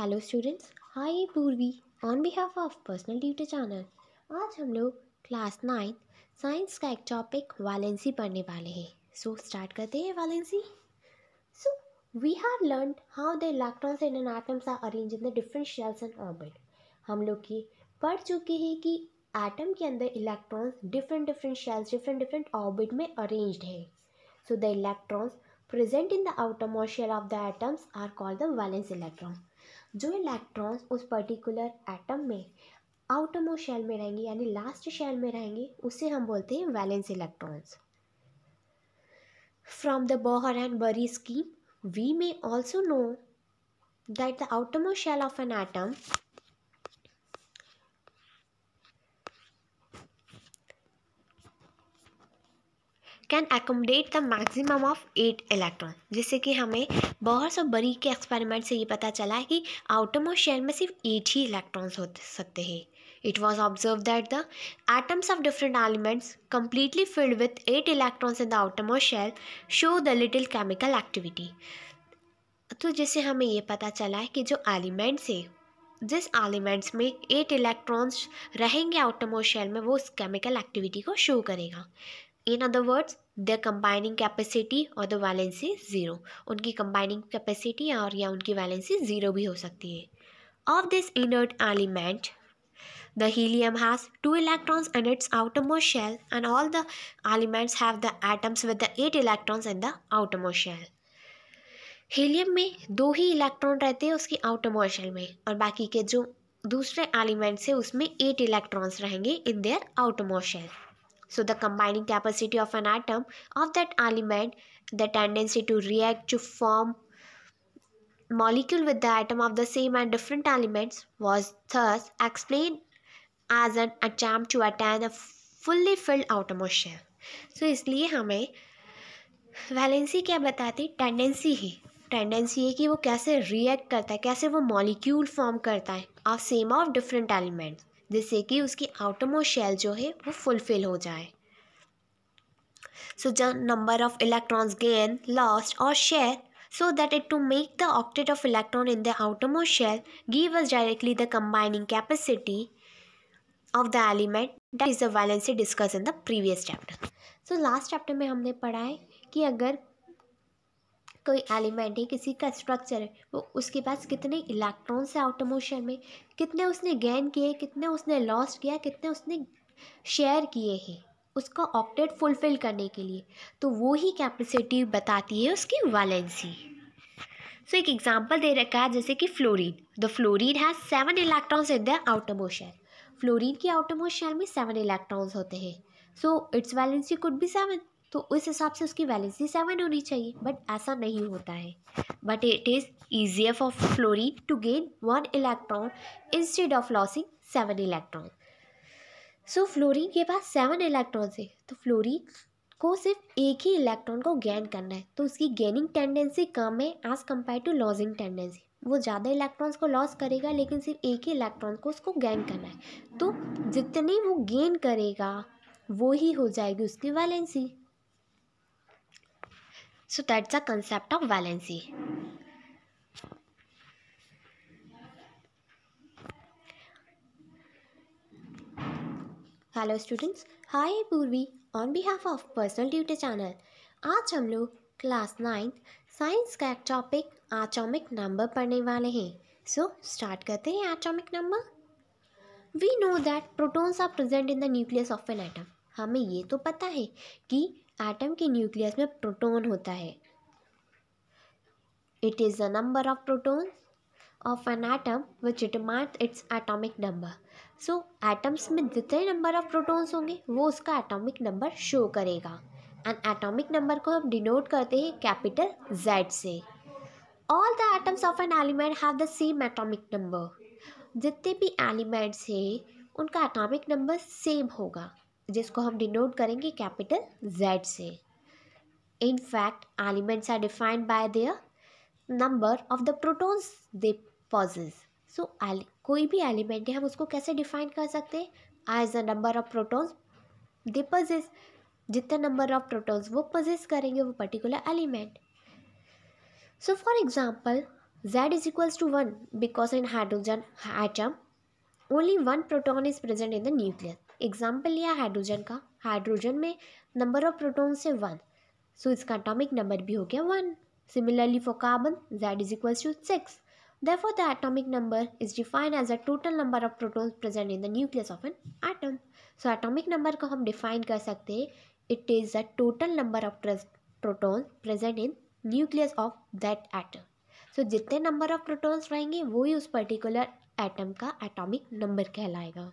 Hello students hi Purvi on behalf of personal duty channel आज हम लोग क्लास नाइन साइंस का एक टॉपिक वैलेंसी पढ़ने वाले हैं सो स्टार्ट करते हैं valency so we have learn how the electrons and an atoms are arrange in the different shells and orbit हम लोग की पढ़ चुके हैं कि एटम के अंदर electrons different different shells different different orbit में अरेंज है so the electrons present in the outermost of the atoms are called the valence electron जो इलेक्ट्रॉन्स उस पर्टिकुलर एटम में आउटर मोस्ट शेल में रहेंगे यानी लास्ट शेल में रहेंगे उसे हम बोलते हैं valence electrons from the Bohr and Bury scheme we may also know that the आउटमो shell of an atom can accommodate the maximum of eight electron जिससे कि हमें बहुत सौ बरी के एक्सपेरिमेंट से ये पता चला है कि आउटरमोस्ट शेयर में सिर्फ एट ही इलेक्ट्रॉन्स हो सकते हैं it was observe that the atoms of different elements completely filled with eight electrons in the outermost shell show the little chemical activity तो जिससे हमें ये पता चला है कि जो एलिमेंट्स है जिस एलिमेंट्स में एट इलेक्ट्रॉन्स रहेंगे आउटरमोस्ट शेयर में वो उस केमिकल एक्टिविटी को शो करेगा in other words the combining capacity और द वैलेंसी ज़ीरो उनकी कंबाइनिंग कैपेसिटी और या उनकी वैलेंसी ज़ीरो भी हो सकती है of this inert element the helium has two electrons in its outermost shell and all the elements have the atoms with the eight electrons in the outermost shell helium में दो ही electron रहते हैं उसकी outermost shell में और बाकी के जो दूसरे एलिमेंट्स है उसमें एट इलेक्ट्रॉन्स रहेंगे in their outermost shell So the combining capacity of an atom of that element, the tendency to react to form molecule with the atom of the same and different elements was thus explained as an attempt to attain a fully filled shell So isliye hame valency kya batati tendency hi tendency है कि वो कैसे react करता है कैसे वो molecule form करता है of same of different elements जिससे कि उसकी आउटमो शेल जो है वो फुलफिल हो जाए so the number of electrons gain lost और share so that it to make the octet of electron in the आउटमो shell give us directly the combining capacity of the element that is the valency discuss in the previous chapter so last chapter में हमने पढ़ा है कि अगर कोई element है किसी का स्ट्रक्चर है वो उसके पास कितने इलेक्ट्रॉन्स है ऑटोमोशन में कितने उसने गेन किए कितने उसने लॉस किया कितने उसने शेयर किए हैं उसका ऑक्टेट फुलफिल करने के लिए तो वो ही कैपेसिटी बताती है उसकी वैलेंसी सो so, एक एग्जाम्पल दे रखा है जैसे कि fluorine the fluorine has seven electrons in the outermost fluorine के आउटमोशन में सेवन इलेक्ट्रॉन्स होते हैं so its valency could be seven तो उस हिसाब से उसकी वैलेंसी सेवन होनी चाहिए बट ऐसा नहीं होता है but it is easier for fluorine to gain one electron instead of losing seven electron so so, fluorine के पास सेवन इलेक्ट्रॉन है तो फ्लोरीन को सिर्फ एक ही इलेक्ट्रॉन को गेन करना है तो उसकी गेनिंग टेंडेंसी कम है as compare to losing tendency वो ज़्यादा इलेक्ट्रॉन्स को लॉस करेगा लेकिन सिर्फ एक ही इलेक्ट्रॉन को उसको गेन करना है तो जितने वो गेन करेगा वो ही हो जाएगी उसकी valency So that's the concept of valency. Hello students hi Purvi on behalf of personal duty channel आज हम लोग क्लास नाइन्थ साइंस का एक टॉपिक आटोमिक नंबर पढ़ने वाले हैं सो so, स्टार्ट करते हैं atomic number we know that protons are present in the nucleus of an atom हमें ये तो पता है कि एटम के न्यूक्लियस में प्रोटोन होता है it is the number of proton of an atom which it marked its atomic number so atoms में जितने नंबर ऑफ प्रोटोन्स होंगे वो उसका एटॉमिक नंबर शो करेगा एंड एटॉमिक नंबर को हम डिनोट करते हैं कैपिटल जेड से all the atoms of an element have the same atomic number जितने भी एलिमेंट्स हैं उनका एटॉमिक नंबर सेम होगा जिसको हम डिनोट करेंगे कैपिटल जेड से in fact elements are defined by their number of the protons they possess so कोई भी एलिमेंट है हम उसको कैसे डिफाइन कर सकते हैं as the number of protons they possess जितने नंबर ऑफ प्रोटॉन्स वो पजेस करेंगे वो particular element so for example z is equals to one because in hydrogen atom only one proton is present in the nucleus example लिया hydrogen का hydrogen में number of proton से one so इसका atomic number भी हो गया one similarly for carbon Z is equal to six for the atomic number is defined as a total number of proton present in the nucleus of an atom so atomic number को हम define कर सकते हैं it is the total number of proton present in nucleus of that atom so जितने number of protons रहेंगे वो ही उस पर्टिकुलर एटम का एटॉमिक नंबर कहलाएगा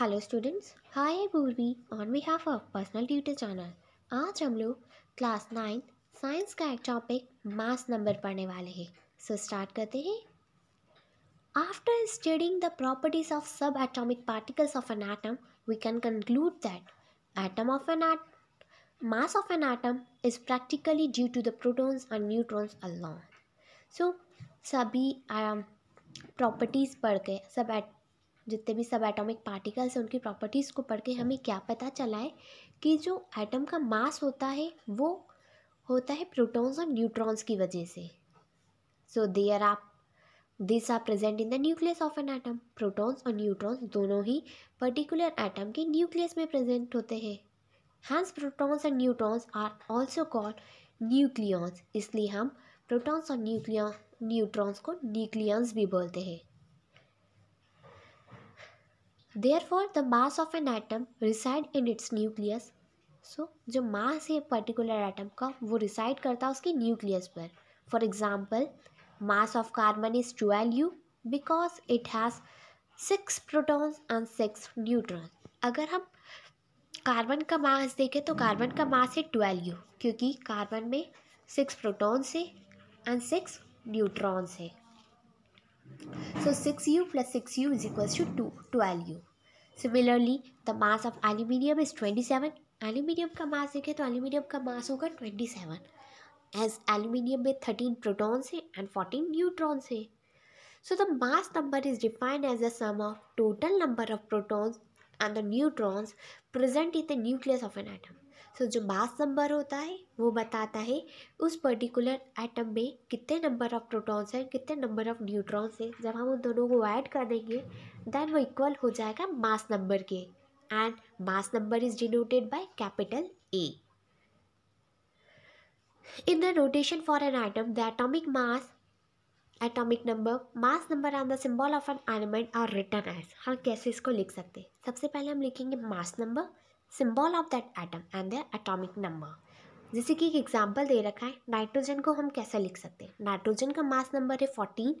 hello students hi Purvi on behalf of personal tutor channel आज हम लोग क्लास नाइन्थ साइंस का एक टॉपिक मास नंबर पढ़ने वाले हैं सो स्टार्ट करते हैं after studying the properties of subatomic particles of an atom we can conclude that atom of an at mass of an atom is practically due to the protons and neutrons alone सभी properties um, पढ़ के सब eight जितने भी सब subatomic particles हैं उनकी properties को पढ़ के हमें क्या पता चला है कि जो एटम का मास होता है वो होता है प्रोटॉन्स और न्यूट्रॉन्स की वजह से so there are this are present in the nucleus of an atom protons और न्यूट्रॉन्स दोनों ही पर्टिकुलर एटम के न्यूक्लियस में प्रेजेंट होते हैं hence protons and neutrons are also called nucleons इसलिए हम प्रोटॉन्स और न्यूक्लिया न्यूट्रॉन्स को न्यूक्लियंस भी बोलते हैं therefore the mass of an atom reside in its nucleus so जो मास है पर्टिकुलर एटम का वो रिसाइड करता है उसके न्यूक्लियस पर for example mass of carbon is twelve u because it has six protons and six neutron अगर हम कार्बन का मास देखें तो कार्बन का मास है ट्वेल्व यू क्योंकि कार्बन में सिक्स प्रोटोन्स है एंड सिक्स न्यूट्रॉन्स है So 6u plus 6u is equal to 2, 12u. Similarly, the mass of aluminium is 27. Aluminium ka mass देखें तो aluminium ka mass होगा 27. As aluminium में 13 protons and 14 neutrons So the mass number is defined as the sum of total number of protons and the neutrons present in the nucleus of an atom. सो जो मास number होता है वो बताता है उस particular atom में कितने नंबर ऑफ प्रोटॉन्स हैं कितने नंबर ऑफ न्यूट्रॉन्स हैं जब हम उन दोनों को ऐड कर देंगे दैन वो इक्वल हो जाएगा मास नंबर के and mass number is denoted by capital A in the notation for an atom the atomic mass atomic number mass number and the symbol of an element are written as हम कैसे इसको लिख सकते हैं सबसे पहले हम लिखेंगे mass number symbol of that atom and the atomic number जैसे कि एक एग्जांपल दे रखा है नाइट्रोजन को हम कैसे लिख सकते हैं नाइट्रोजन का मास नंबर है फोर्टीन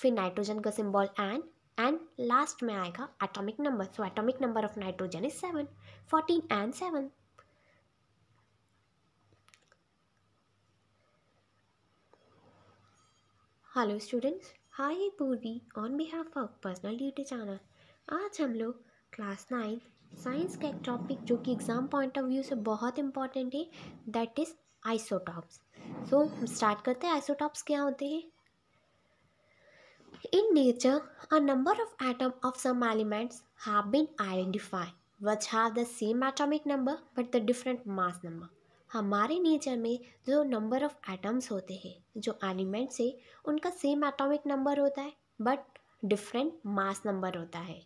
फिर नाइट्रोजन का सिंबल एन एंड लास्ट में आएगा atomic number so atomic number of nitrogen is seven fourteen and seven hello students hi Purvi on behalf of personal duty channel आज हम लोग क्लास नाइन्थ साइंस का एक टॉपिक जो कि एग्ज़ाम पॉइंट ऑफ व्यू से बहुत इंपॉर्टेंट है दैट इज़ आइसोटॉप्स सो हम स्टार्ट करते हैं आइसोटॉप्स क्या होते हैं in nature a number of atom of some elements have been identify which have the same atomic number but the different mass number हमारे नेचर में जो नंबर ऑफ एटम्स होते हैं जो एलिमेंट्स है उनका सेम एटॉमिक नंबर होता है बट डिफरेंट मास नंबर होता है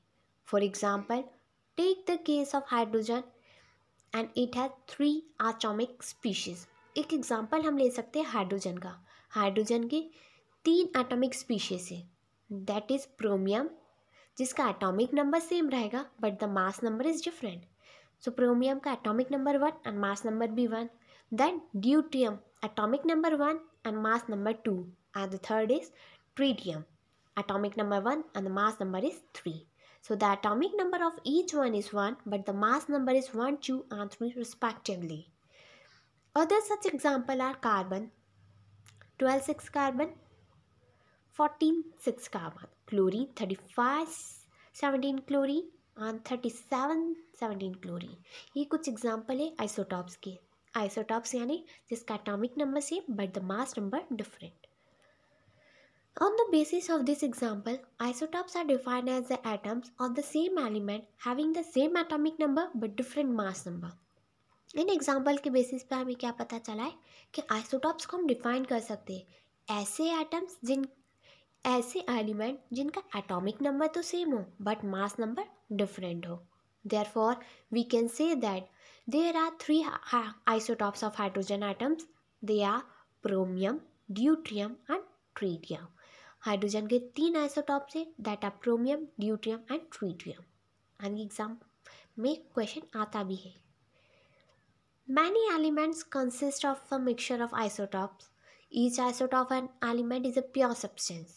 for example take the case of hydrogen and it has three atomic species एक एग्जाम्पल हम ले सकते हैं हाइड्रोजन का हाइड्रोजन के तीन एटॉमिक स्पीशीज है दैट इज़ प्रोमियम जिसका एटॉमिक नंबर सेम रहेगा but the mass number is different so protium का atomic number one and mass number भी one then deuterium atomic number one and mass number two and the third is tritium atomic number one and mass number is three So the atomic number of each one is one, but the mass number is 1, 2 and 3 respectively. Other such example are carbon, 12, 6 carbon, 14, 6 carbon, chlorine, 35, 17 chlorine and 37, 17 chlorine. ये कुछ example है isotopes के Isotopes यानी जिसका atomic number same but the mass number different. On the basis of this example, isotopes are defined as the atoms of the same element having the same atomic number but different mass number. इन example के basis पे हमें क्या पता चला है कि isotopes को हम डिफाइन कर सकते हैं ऐसे एटम्स जिन ऐसे एलिमेंट जिनका एटॉमिक नंबर तो सेम हो बट मास नंबर डिफरेंट हो therefore we can say that there are three isotopes of hydrogen atoms they are protium deuterium and tritium hydrogen के तीन आइसोटॉप्स हैं that are protium deuterium and tritium यानी exam में question आता भी है many elements consist of a mixture of isotopes each isotope and element is a pure substance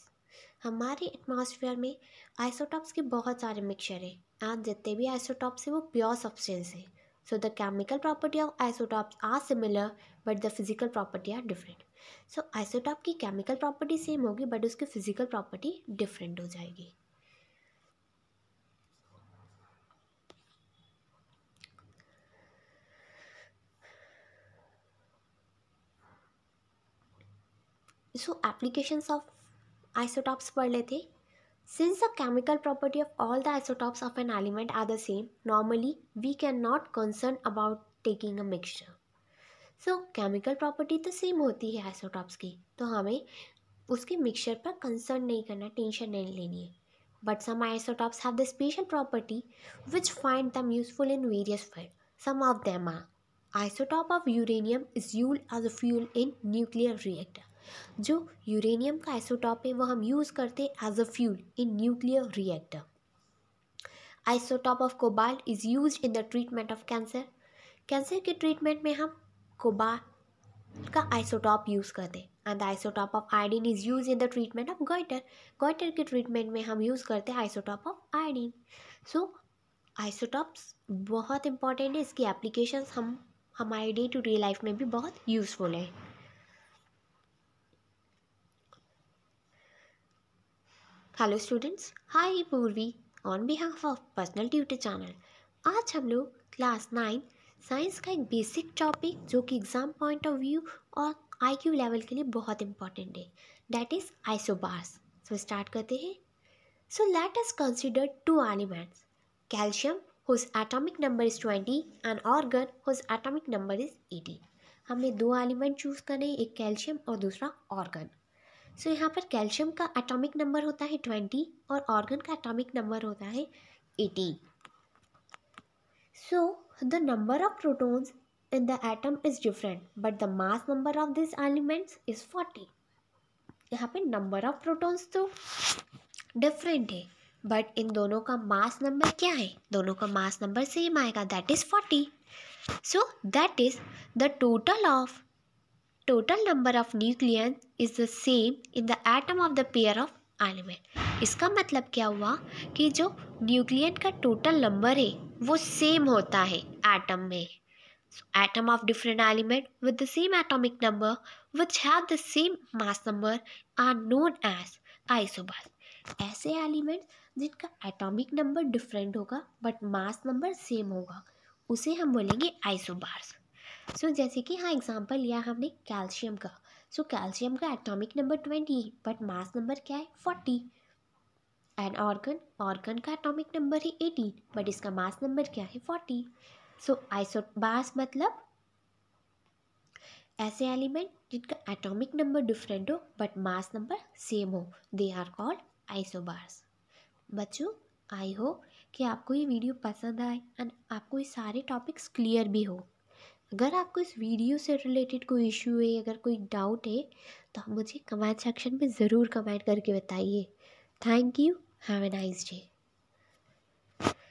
हमारे atmosphere में आइसोटॉप्स के बहुत सारे मिक्सचर हैं एंड जितने भी आइसोटॉप्स हैं वो प्योर सब्सटेंस है so the chemical property of isotopes are similar but the physical property are different so isotope की केमिकल प्रॉपर्टी सेम होगी बट उसकी फिजिकल प्रॉपर्टी डिफरेंट हो जाएगी सो एप्लीकेशंस ऑफ आइसोटॉप्स पढ़ लेते since the chemical property of all the isotopes of an element are the same normally we can not concern about taking a mixture so chemical property तो same होती है isotopes की तो हमें उसके mixture पर कंसर्न नहीं करना टेंशन नहीं लेनी है but some isotopes have the special property which find them useful in various field some of them are isotope of uranium is use as a fuel in nuclear reactor जो uranium का isotope है वह हम use करते हैं as a fuel in nuclear reactor isotope of cobalt is use in the treatment of cancer cancer के treatment में हम कोबाल्ट का आइसोटॉप यूज़ करते हैं and the isotope of iodine is use in the treatment of goiter goiter के treatment में हम use करते हैं isotope of iodine so isotopes बहुत इंपॉर्टेंट है इसकी एप्लीकेशन हम हमारे डे टू डे लाइफ में भी बहुत यूज़फुल है hello students hi Purvi on behalf of personal tutor channel आज हम लोग क्लास नाइन साइंस का एक बेसिक टॉपिक जो कि एग्ज़ाम पॉइंट ऑफ व्यू और आईक्यू लेवल के लिए बहुत इंपॉर्टेंट है that is isobars so start करते हैं so let us consider two elements calcium whose atomic number is twenty and argon whose atomic number is eighty हमें दो element choose करने एक कैल्शियम और दूसरा ऑर्गन सो so, यहाँ पर कैल्शियम का एटॉमिक नंबर होता है ट्वेंटी और ऑर्गन का एटॉमिक नंबर होता है eighty so the number of protons in the atom is different but the mass number of these elements is 40 यहाँ पे नंबर ऑफ प्रोटॉन्स तो डिफरेंट है बट इन दोनों का मास नंबर क्या है दोनों का मास नंबर सेम आएगा that is forty so that is the total of total number of nucleon is the same in the atom of the pair of element इसका मतलब क्या हुआ कि जो न्यूक्लियन का टोटल नंबर है वो सेम होता है एटम में atom of different element with the same atomic number which have the same mass number are known as isobar ऐसे एलिमेंट जिनका एटॉमिक नंबर डिफरेंट होगा बट मास नंबर सेम होगा उसे हम बोलेंगे आइसोबार्स सो so, जैसे कि हाँ एग्जांपल लिया हमने कैल्शियम का सो so, कैल्शियम का atomic number twenty but mass number क्या है फोर्टी एन ऑर्गन ऑर्गन का एटॉमिक नंबर है एटीन बट इसका मास नंबर क्या है फोर्टी सो आइसो मास मतलब ऐसे एलिमेंट जिनका एटॉमिक नंबर डिफरेंट हो बट मास नंबर सेम हो दे आर कॉल्ड आइसोबार्स बच्चों आई होप कि आपको ये वीडियो पसंद आए एंड आपको ये सारे टॉपिक्स क्लियर भी हो अगर आपको इस वीडियो से रिलेटेड कोई इशू है अगर कोई डाउट है तो आप मुझे कमेंट सेक्शन में ज़रूर कमेंट करके बताइए thank you Have a nice day.